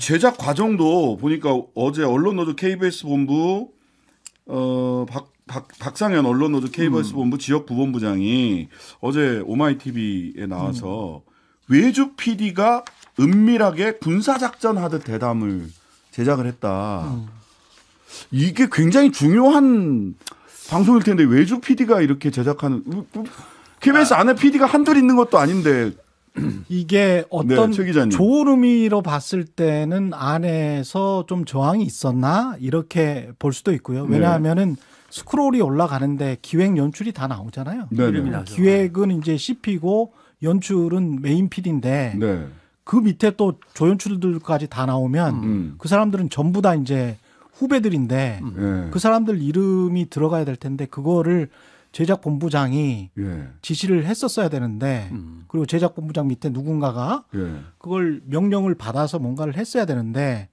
제작 과정도 보니까 어제 언론노조 KBS 본부 어, 박, 박, 박상현 언론노조 KBS 음. 본부 지역 부본부장이 어제 오마이TV에 나와서 음. 외주 PD가 은밀하게 군사작전 하듯 대담을 제작을 했다. 음. 이게 굉장히 중요한 방송일 텐데 외주 PD가 이렇게 제작하는 뭐, 뭐, KBS 아. 안에 PD가 한둘 있는 것도 아닌데 이게 어떤 네, 좋은 의미로 봤을 때는 안에서 좀 저항이 있었나 이렇게 볼 수도 있고요. 네. 왜냐하면은 네. 스크롤이 올라가는데 기획 연출이 다 나오잖아요. 네네. 네. 기획은 이제 CP고 연출은 메인 필인데 네. 그 밑에 또 조연출들까지 다 나오면 음. 그 사람들은 전부 다 이제 후배들인데 음. 그 사람들 이름이 들어가야 될 텐데 그거를 제작 본부장이 예. 지시를 했었어야 되는데 음. 그리고 제작 본부장 밑에 누군가가 예. 그걸 명령을 받아서 뭔가를 했어야 되는데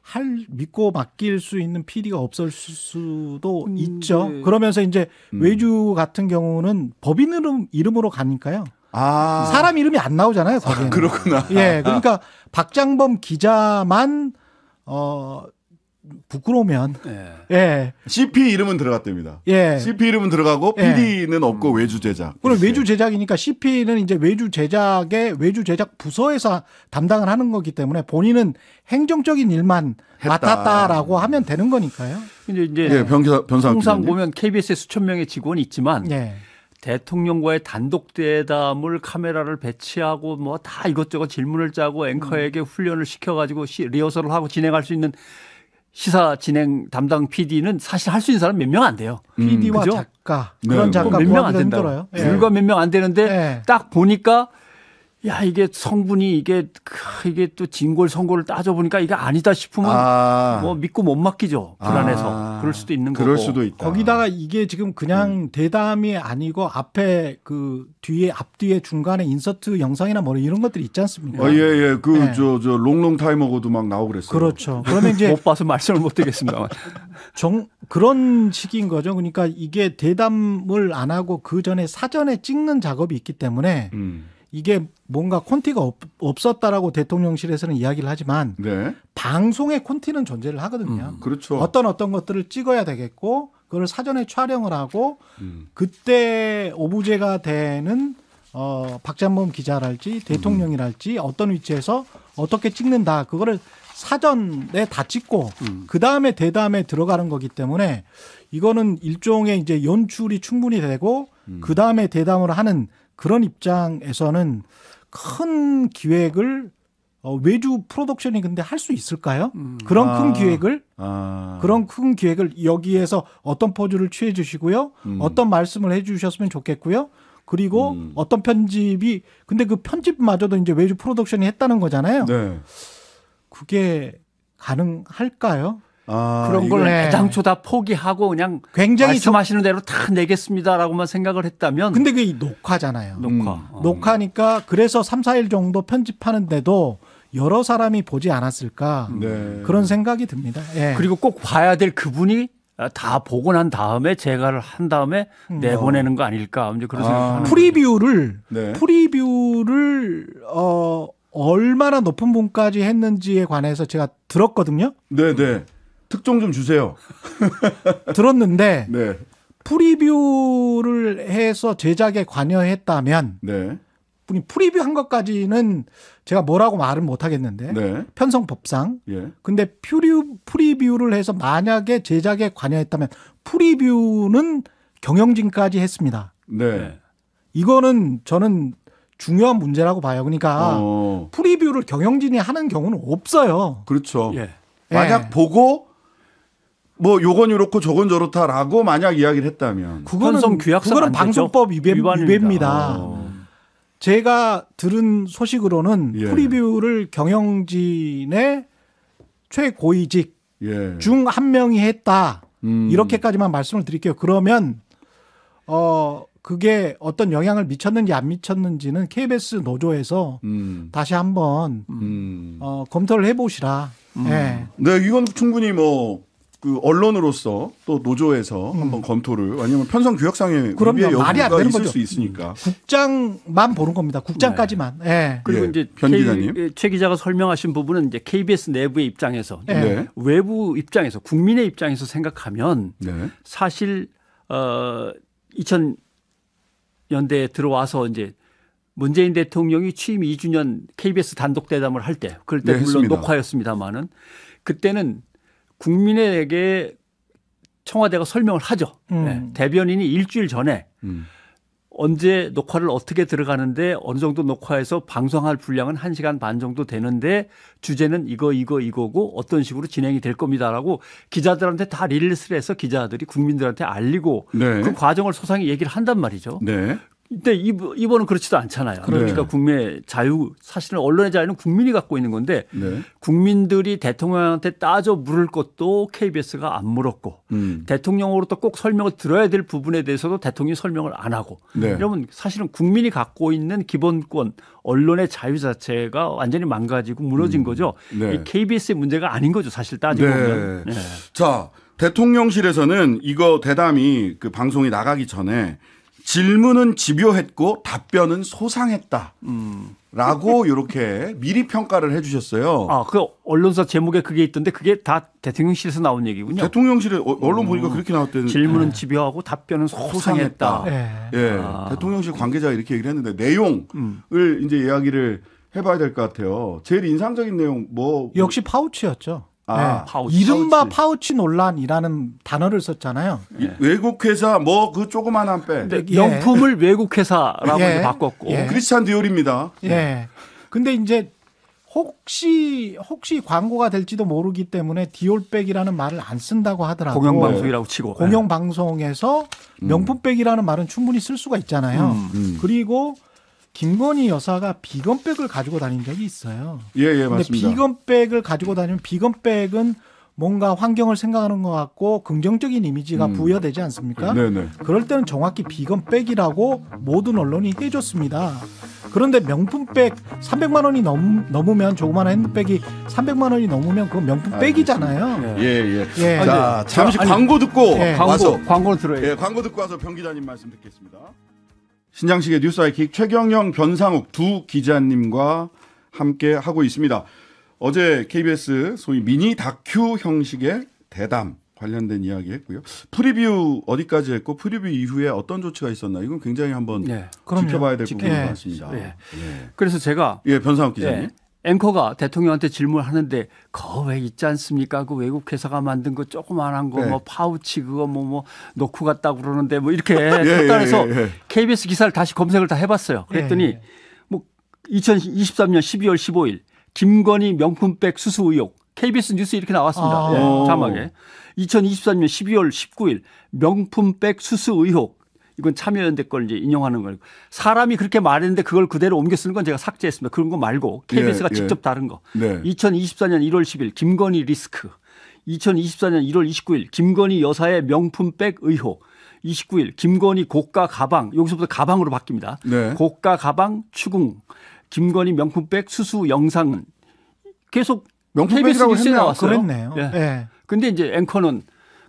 할 믿고 맡길 수 있는 PD가 없을 수도 음, 있죠. 네. 그러면서 이제 음. 외주 같은 경우는 법인 이름, 이름으로 가니까요. 아. 사람 이름이 안 나오잖아요. 아, 거기에는. 아, 그렇구나. 예, 아. 그러니까 아. 박장범 기자만 어 부끄러우면 예. 예. CP 이름은 들어갔답니다. 예. CP 이름은 들어가고 예. PD는 없고 외주 제작. 그럼 외주 제작이니까 CP는 이제 외주 제작의 외주 제작 부서에서 담당을 하는 거기 때문에 본인은 행정적인 일만 했다. 맡았다라고 하면 되는 거니까요. 근제 이제 예, 변사, 변사 통상 보면 KBS에 수천 명의 직원이 있지만 예. 대통령과의 단독 대담을 카메라를 배치하고 뭐 다 이것저것 질문을 짜고 앵커에게 훈련을 시켜가지고 리허설을 하고 진행할 수 있는 시사 진행 담당 PD는 사실 할 수 있는 사람 몇 명 안 돼요. PD와 음, 작가 네. 그런 작가 뭐 몇명 안 된다. 힘 불과 예. 몇명 안 되는데 예. 딱 보니까 야 이게 성분이 이게 이게 또 진골 성골을 따져보니까 이게 아니다 싶으면 아. 뭐 믿고 못 맡기죠 불안해서 아. 그럴 수도 있는 그럴 거고 수도 있다. 거기다가 이게 지금 그냥 음. 대담이 아니고 앞에 그 뒤에 앞뒤에 중간에 인서트 영상이나 뭐 이런 것들이 있지 않습니까? 어, 예예 예. 그 저저 네. 저 롱롱 타이머고도 막 나오고 그랬어요. 그렇죠. 그러면 이제 못 봐서 말씀을 못 드리겠습니다만 정 그런 식인 거죠. 그러니까 이게 대담을 안 하고 그 전에 사전에 찍는 작업이 있기 때문에. 음. 이게 뭔가 콘티가 없, 없었다라고 대통령실에서는 이야기를 하지만 네. 방송에 콘티는 존재를 하거든요. 음, 그렇죠. 어떤 어떤 것들을 찍어야 되겠고 그걸 사전에 촬영을 하고 음. 그때 오부제가 되는 어, 박찬범 기자랄지 대통령이랄지 음. 어떤 위치에서 어떻게 찍는다 그거를 사전에 다 찍고 음. 그 다음에 대담에 들어가는 거기 때문에 이거는 일종의 이제 연출이 충분히 되고 음. 그 다음에 대담을 하는 그런 입장에서는 큰 기획을 어, 외주 프로덕션이 근데 할 수 있을까요? 음. 그런 아. 큰 기획을 아. 그런 큰 기획을 여기에서 어떤 포즈를 취해 주시고요, 음. 어떤 말씀을 해주셨으면 좋겠고요. 그리고 음. 어떤 편집이 근데 그 편집마저도 이제 외주 프로덕션이 했다는 거잖아요. 네. 그게 가능할까요? 아, 그런 걸 네. 애당초 다 포기하고 그냥 굉장히 말씀하시는 대로 다 내겠습니다라고만 생각을 했다면 근데 그게 녹화잖아요. 녹화. 음. 어. 녹화니까 그래서 3, 4일 정도 편집하는데도 여러 사람이 보지 않았을까 음. 네. 네. 그런 생각이 듭니다. 예. 그리고 꼭 봐야 될 그분이 다 보고 난 다음에 제가를 한 다음에 음. 내보내는 거 아닐까 이제 그런 아. 생각하는 프리뷰를 네. 프리뷰를 어 얼마나 높은 분까지 했는지에 관해서 제가 들었거든요. 네, 네. 특종 좀 주세요. 들었는데 네. 프리뷰를 해서 제작에 관여했다면 네. 프리뷰한 것까지는 제가 뭐라고 말은 못 하겠는데 네. 편성법상 예. 근데 퓨리, 프리뷰를 해서 만약에 제작에 관여했다면 프리뷰는 경영진까지 했습니다. 네. 네. 이거는 저는 중요한 문제라고 봐요. 그러니까 어. 프리뷰를 경영진이 하는 경우는 없어요. 그렇죠. 예. 예. 만약 예. 보고 뭐 요건 이렇고 저건 저렇다라고 만약 이야기를 했다면 그거는 그거는 방송법 위배, 입니다 어. 제가 들은 소식으로는 예. 프리뷰를 경영진의 최고위직 예. 중한 명이 했다 음. 이렇게까지만 말씀을 드릴게요. 그러면 어 그게 어떤 영향을 미쳤는지 안 미쳤는지는 KBS 노조에서 음. 다시 한번 음. 어, 검토를 해보시라. 음. 네. 네, 이건 충분히 뭐그 언론으로서 또 노조에서 음. 한번 검토를 왜냐면 편성 규약상의 그럼요 말이 안 되는 거죠. 수 있으니까 음. 국장만 보는 겁니다. 국장까지만. 네. 네. 그리고 예. 이제 변 기자님 예, 최 기자가 설명하신 부분은 이제 KBS 내부의 입장에서 네. 외부 입장에서 국민의 입장에서 생각하면 네. 사실 어 2000년대에 들어와서 이제 문재인 대통령이 취임 2주년 KBS 단독 대담을 할 때 그럴 때 네, 물론 했습니다. 녹화였습니다만은 그때는 국민에게 청와대가 설명을 하죠. 음. 네. 대변인이 일주일 전에 음. 언제 녹화를 어떻게 들어가는데 어느 정도 녹화해서 방송할 분량은 1시간 반 정도 되는데 주제는 이거 이거 이거고 어떤 식으로 진행이 될 겁니다라고 기자들한테 다 릴리스를 해서 기자들이 국민들한테 알리고 네. 그 과정을 소상히 얘기를 한단 말이죠. 네. 근데 이번은 그렇지도 않잖아요. 그러니까 네. 국민의 자유 사실은 언론의 자유는 국민이 갖고 있는 건데 네. 국민들이 대통령한테 따져 물을 것도 KBS가 안 물었고 음. 대통령으로부터 꼭 설명을 들어야 될 부분에 대해서도 대통령이 설명을 안 하고 네. 이러면 사실은 국민이 갖고 있는 기본권 언론의 자유 자체가 완전히 망가지고 무너진 음. 거죠. 네. 이 KBS의 문제가 아닌 거죠. 사실 따지고 네. 보면. 네. 자 대통령실에서는 이거 대담이 그 방송이 나가기 전에. 질문은 집요했고 답변은 소상했다. 음. 라고 이렇게 미리 평가를 해 주셨어요. 아, 그 언론사 제목에 그게 있던데 그게 다 대통령실에서 나온 얘기군요. 대통령실에 어, 언론 음. 보니까 그렇게 나왔대는 질문은 네. 집요하고 답변은 소상했다. 소상했 예. 예. 아. 대통령실 관계자가 이렇게 얘기를 했는데 내용을 음. 이제 이야기를 해봐야 될 것 같아요. 제일 인상적인 내용 뭐 역시 파우치였죠. 아, 네. 파우치, 이른바 파우치. 논란이라는 단어를 썼잖아요. 예. 외국 회사 뭐 그 조그만한 빼. 네, 예. 명품을 외국 회사라고 예. 바꿨고 예. 크리스찬 디올입니다. 예. 근데 이제 혹시 혹시 광고가 될지도 모르기 때문에 디올백이라는 말을 안 쓴다고 하더라고요. 공영방송이라고 치고 공영방송에서 음. 명품백이라는 말은 충분히 쓸 수가 있잖아요. 음, 음. 그리고 김건희 여사가 비건백을 가지고 다닌 적이 있어요. 예, 예, 맞습니다. 비건백을 가지고 다니면 비건백은 뭔가 환경을 생각하는 것 같고 긍정적인 이미지가 음. 부여되지 않습니까? 네네. 네. 그럴 때는 정확히 비건백이라고 모든 언론이 해줬습니다. 그런데 명품백 300만 원이 넘, 넘으면 조그마한 핸드백이 300만 원이 넘으면 그건 명품백이잖아요. 예예. 예. 예. 자 잠시 광고 듣고 예. 광고, 광고 들어요. 예, 광고 듣고 와서 변 기자님 말씀 듣겠습니다. 신장식의 뉴스아이킥 최경영 변상욱 두 기자님과 함께 하고 있습니다. 어제 KBS 소위 미니 다큐 형식의 대담 관련된 이야기 했고요. 프리뷰 어디까지 했고 프리뷰 이후에 어떤 조치가 있었나 이건 굉장히 한번 네, 지켜봐야 될 부분 인것 예. 같습니다. 예. 예. 그래서 제가 예, 변상욱 예. 기자님 앵커가 대통령한테 질문하는데 을 거왜 있지 않습니까? 그 외국 회사가 만든 거 조그만한 거뭐 네. 파우치 그거 뭐뭐 뭐 놓고 갔다고 그러는데 뭐 이렇게 간단해서 예, 예, 예, KBS 예. 기사를 다시 검색을 다 해봤어요. 그랬더니 예, 예. 뭐 2023년 12월 15일 김건희 명품백 수수 의혹 KBS 뉴스 이렇게 나왔습니다. 아. 예, 어. 자막에 2023년 12월 19일 명품백 수수 의혹 이건 참여연대 걸 이제 인용하는 거고 사람이 그렇게 말했는데 그걸 그대로 옮겨 쓰는 건 제가 삭제했습니다. 그런 거 말고 예, KBS가 예, 직접 다른 거. 네. 2024년 1월 10일 김건희 리스크. 2024년 1월 29일 김건희 여사의 명품백 의혹. 29일 김건희 고가 가방 여기서부터 가방으로 바뀝니다. 네. 고가 가방 추궁 김건희 명품백 수수 영상은 계속 KBS 뉴스에 나왔어요. 그랬네요. 예. 네. 근데 이제 앵커는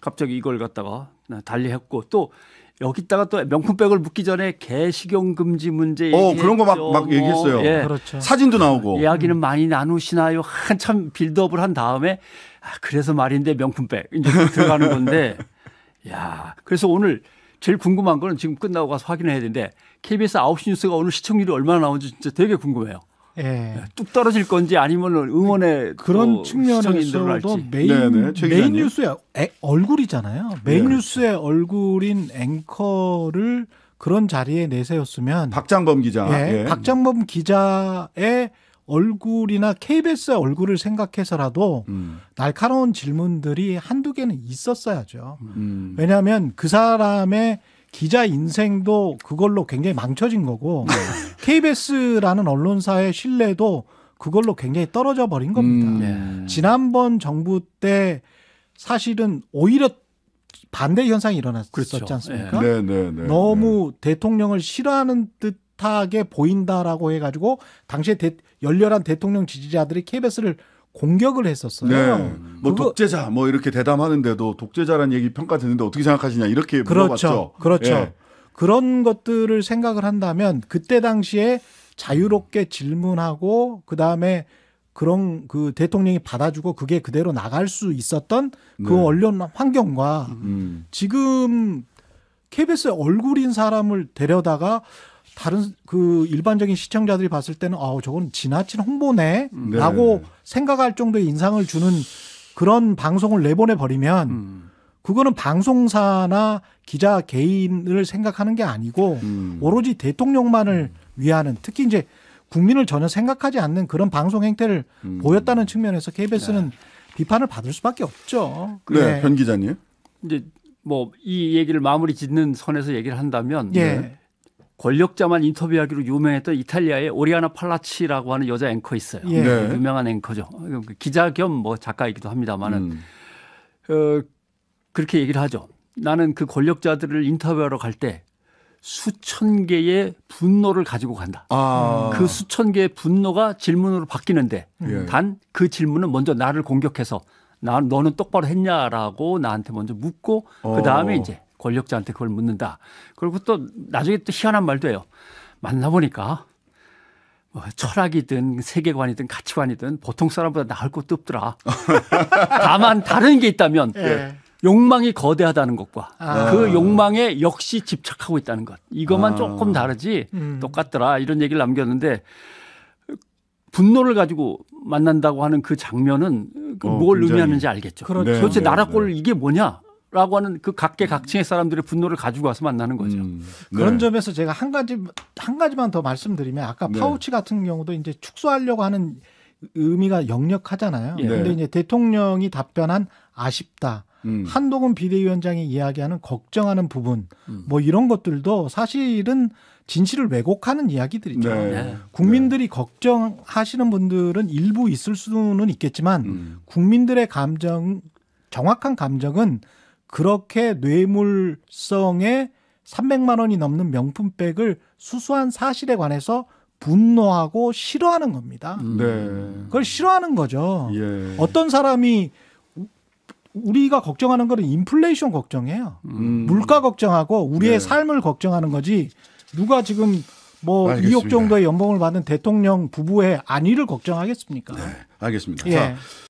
갑자기 이걸 갖다가 달리했고 또 여기다가 또 명품백을 묻기 전에 개식용 금지 문제 어 그런 거 막막 얘기했어요. 예. 그렇죠. 사진도 나오고 이야기는 많이 나누시나요? 한참 빌드업을 한 다음에 아, 그래서 말인데 명품백 이제 들어가는 건데 야 그래서 오늘 제일 궁금한 거는 지금 끝나고 가서 확인해야 되는데 KBS 9시 뉴스가 오늘 시청률이 얼마나 나오는지 진짜 되게 궁금해요. 예. 뚝 떨어질 건지 아니면 응원의 그런 뭐 측면에서도 메인 네네, 네, 메인 뉴스의 애, 얼굴이잖아요. 메인 네. 뉴스의 얼굴인 앵커를 그런 자리에 내세웠으면 박장범 기자, 예, 예. 박장범 기자의 얼굴이나 KBS의 얼굴을 생각해서라도 음. 날카로운 질문들이 한두 개는 있었어야죠. 음. 왜냐하면 그 사람의 기자 인생도 그걸로 굉장히 망쳐진 거고 네. KBS라는 언론사의 신뢰도 그걸로 굉장히 떨어져 버린 겁니다. 음, 네. 지난번 정부 때 사실은 오히려 반대 현상이 일어났었지 그렇죠. 않습니까? 네. 네, 네, 네. 너무 대통령을 싫어하는 듯하게 보인다라고 해가지고 당시에 대, 열렬한 대통령 지지자들이 KBS를 공격을 했었어요. 네. 음. 뭐 독재자 뭐 이렇게 대담하는데도 독재자란 얘기 평가 듣는데 어떻게 생각하시냐 이렇게 그렇죠. 물어봤죠. 그렇죠. 예. 그런 것들을 생각을 한다면 그때 당시에 자유롭게 질문하고 그 다음에 그런 그 대통령이 받아주고 그게 그대로 나갈 수 있었던 그 네. 언론 환경과 음. 지금 k b s 얼굴인 사람을 데려다가 다른 그 일반적인 시청자들이 봤을 때는 아우 저건 지나친 홍보네라고 음. 네. 생각할 정도의 인상을 주는 그런 방송을 내보내 버리면 음. 그거는 방송사나 기자 개인을 생각하는 게 아니고 음. 오로지 대통령만을 위하는 특히 이제 국민을 전혀 생각하지 않는 그런 방송 행태를 음. 보였다는 측면에서 KBS는 네. 비판을 받을 수밖에 없죠. 그 네, 변 기자님. 이제 뭐 이 얘기를 마무리 짓는 선에서 얘기를 한다면 예. 네. 권력자만 인터뷰하기로 유명했던 이탈리아의 오리아나 팔라치라고 하는 여자 앵커 있어요. 예. 그 네. 유명한 앵커죠. 그 기자 겸 뭐 작가이기도 합니다만은 음. 어, 그렇게 얘기를 하죠. 나는 그 권력자들을 인터뷰하러 갈 때 수천 개의 분노를 가지고 간다. 아. 그 수천 개의 분노가 질문으로 바뀌는데 예. 단그 질문은 먼저 나를 공격해서 나 너는 똑바로 했냐라고 나한테 먼저 묻고 어. 그 다음에 이제 권력자한테 그걸 묻는다. 그리고 또 나중에 또 희한한 말도 해요. 만나보니까 뭐 철학이든 세계관이든 가치관이든 보통 사람보다 나을 것도 없더라. 다만 다른 게 있다면 예. 욕망이 거대하다는 것과 아. 그 욕망에 역시 집착하고 있다는 것. 이것만 아. 조금 다르지 음. 똑같더라. 이런 얘기를 남겼는데 분노를 가지고 만난다고 하는 그 장면은 그 어, 뭘굉 의미하는지 알겠죠. 그렇죠. 네, 도대체 네, 나라 네. 꼴 이게 뭐냐? 라고 하는 그 각계각층의 음. 사람들의 분노를 가지고 와서 만나는 거죠. 음, 네. 그런 점에서 제가 한 가지 한 가지만 더 말씀드리면 아까 네. 파우치 같은 경우도 이제 축소하려고 하는 의미가 역력하잖아요. 예. 근데 네. 이제 대통령이 답변한 아쉽다. 음. 한동훈 비대위원장이 이야기하는 걱정하는 부분 음. 뭐 이런 것들도 사실은 진실을 왜곡하는 이야기들이죠. 네. 네. 국민들이 네. 걱정하시는 분들은 일부 있을 수는 있겠지만 음. 국민들의 감정 정확한 감정은 그렇게 뇌물성에 300만 원이 넘는 명품백을 수수한 사실에 관해서 분노하고 싫어하는 겁니다. 음. 네. 그걸 싫어하는 거죠. 예. 어떤 사람이 우리가 걱정하는 거는 인플레이션 걱정해요 음. 물가 걱정하고 우리의 네. 삶을 걱정하는 거지. 누가 지금 뭐 알겠습니다. 2억 정도의 연봉을 받는 대통령 부부의 안위를 걱정하겠습니까? 네, 알겠습니다. 예. 자,